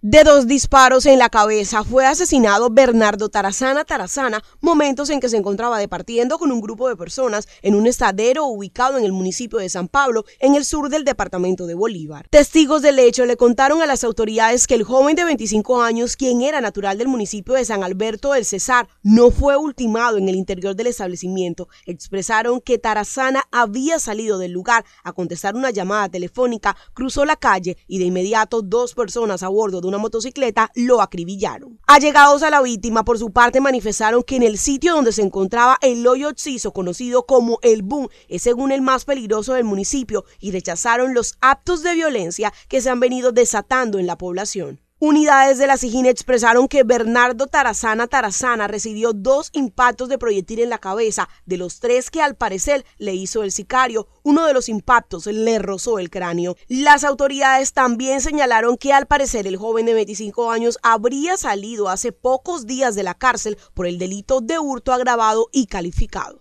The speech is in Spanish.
De dos disparos en la cabeza fue asesinado Bernardo Tarazana Tarazana, momentos en que se encontraba departiendo con un grupo de personas en un estadero ubicado en el municipio de San Pablo, en el sur del departamento de Bolívar. Testigos del hecho le contaron a las autoridades que el joven de 25 años, quien era natural del municipio de San Alberto del Cesar, no fue ultimado en el interior del establecimiento. Expresaron que Tarazana había salido del lugar a contestar una llamada telefónica, cruzó la calle y de inmediato dos personas a bordo de una motocicleta lo acribillaron. Allegados a la víctima, por su parte, manifestaron que en el sitio donde se encontraba el hoyo oxizo, conocido como el boom, es según el más peligroso del municipio y rechazaron los actos de violencia que se han venido desatando en la población. Unidades de la SIGIN expresaron que Bernardo Tarazana Tarazana recibió dos impactos de proyectil en la cabeza, de los tres que al parecer le hizo el sicario. Uno de los impactos le rozó el cráneo. Las autoridades también señalaron que al parecer el joven de 25 años habría salido hace pocos días de la cárcel por el delito de hurto agravado y calificado.